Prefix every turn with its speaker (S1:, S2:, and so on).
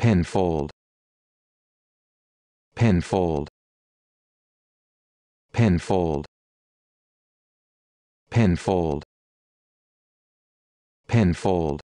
S1: penfold penfold penfold penfold penfold